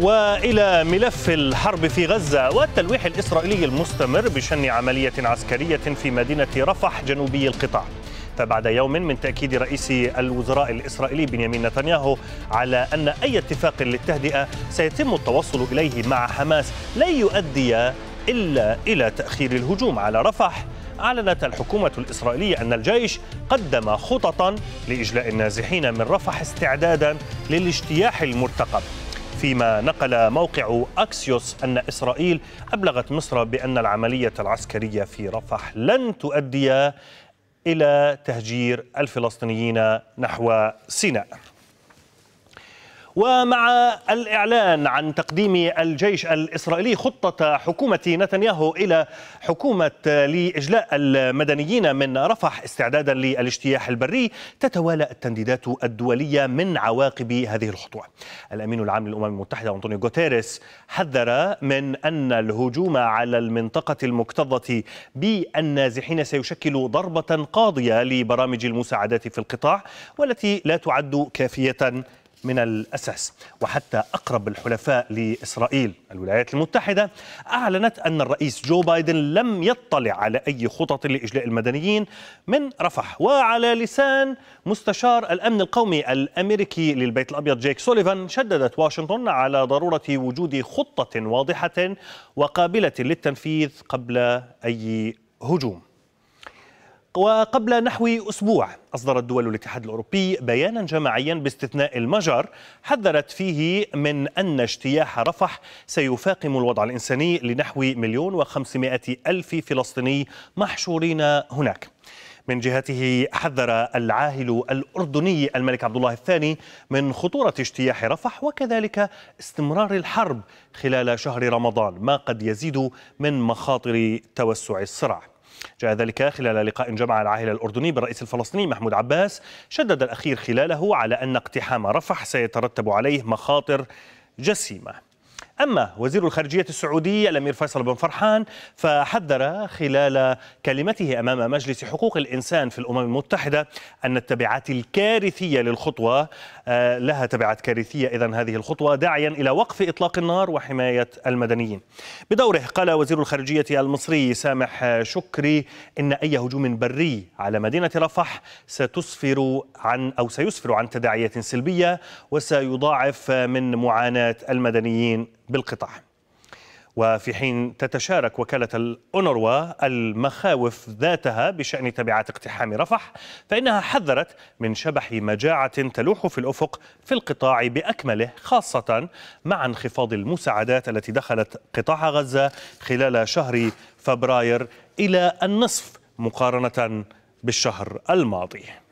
والى ملف الحرب في غزه والتلويح الاسرائيلي المستمر بشن عمليه عسكريه في مدينه رفح جنوبي القطاع فبعد يوم من تاكيد رئيس الوزراء الاسرائيلي بنيامين نتنياهو على ان اي اتفاق للتهدئه سيتم التوصل اليه مع حماس لن يؤدي الا الى تاخير الهجوم على رفح أعلنت الحكومة الإسرائيلية أن الجيش قدم خططا لإجلاء النازحين من رفح استعدادا للاجتياح المرتقب فيما نقل موقع أكسيوس أن إسرائيل أبلغت مصر بأن العملية العسكرية في رفح لن تؤدي إلى تهجير الفلسطينيين نحو سيناء ومع الإعلان عن تقديم الجيش الإسرائيلي خطة حكومة نتنياهو إلى حكومة لإجلاء المدنيين من رفح استعدادا للاجتياح البري تتوالى التنديدات الدولية من عواقب هذه الخطوة الأمين العام للأمم المتحدة أنطونيو غوتيريس حذر من أن الهجوم على المنطقة المكتظة بالنازحين سيشكل ضربة قاضية لبرامج المساعدات في القطاع والتي لا تعد كافية من الأساس وحتى أقرب الحلفاء لإسرائيل الولايات المتحدة أعلنت أن الرئيس جو بايدن لم يطلع على أي خطط لإجلاء المدنيين من رفح وعلى لسان مستشار الأمن القومي الأمريكي للبيت الأبيض جيك سوليفان شددت واشنطن على ضرورة وجود خطة واضحة وقابلة للتنفيذ قبل أي هجوم وقبل نحو أسبوع أصدرت دول الاتحاد الأوروبي بيانا جماعيا باستثناء المجر حذرت فيه من أن اجتياح رفح سيفاقم الوضع الإنساني لنحو مليون وخمسمائة ألف فلسطيني محشورين هناك من جهته حذر العاهل الأردني الملك عبد الله الثاني من خطورة اجتياح رفح وكذلك استمرار الحرب خلال شهر رمضان ما قد يزيد من مخاطر توسع الصراع جاء ذلك خلال لقاء جمع العاهل الأردني بالرئيس الفلسطيني محمود عباس شدد الأخير خلاله على أن اقتحام رفح سيترتب عليه مخاطر جسيمة أما وزير الخارجية السعودي الأمير فيصل بن فرحان فحذر خلال كلمته أمام مجلس حقوق الإنسان في الأمم المتحدة أن التبعات الكارثية للخطوة آه، لها تبعات كارثية إذا هذه الخطوة داعيا إلى وقف إطلاق النار وحماية المدنيين بدوره قال وزير الخارجية المصري سامح شكري إن أي هجوم بري على مدينة رفح ستسفر عن أو سيسفر عن تداعيات سلبية وسيضاعف من معاناة المدنيين بالقطاع وفي حين تتشارك وكالة الأونروا المخاوف ذاتها بشأن تبعات اقتحام رفح فإنها حذرت من شبح مجاعة تلوح في الأفق في القطاع بأكمله خاصة مع انخفاض المساعدات التي دخلت قطاع غزة خلال شهر فبراير إلى النصف مقارنة بالشهر الماضي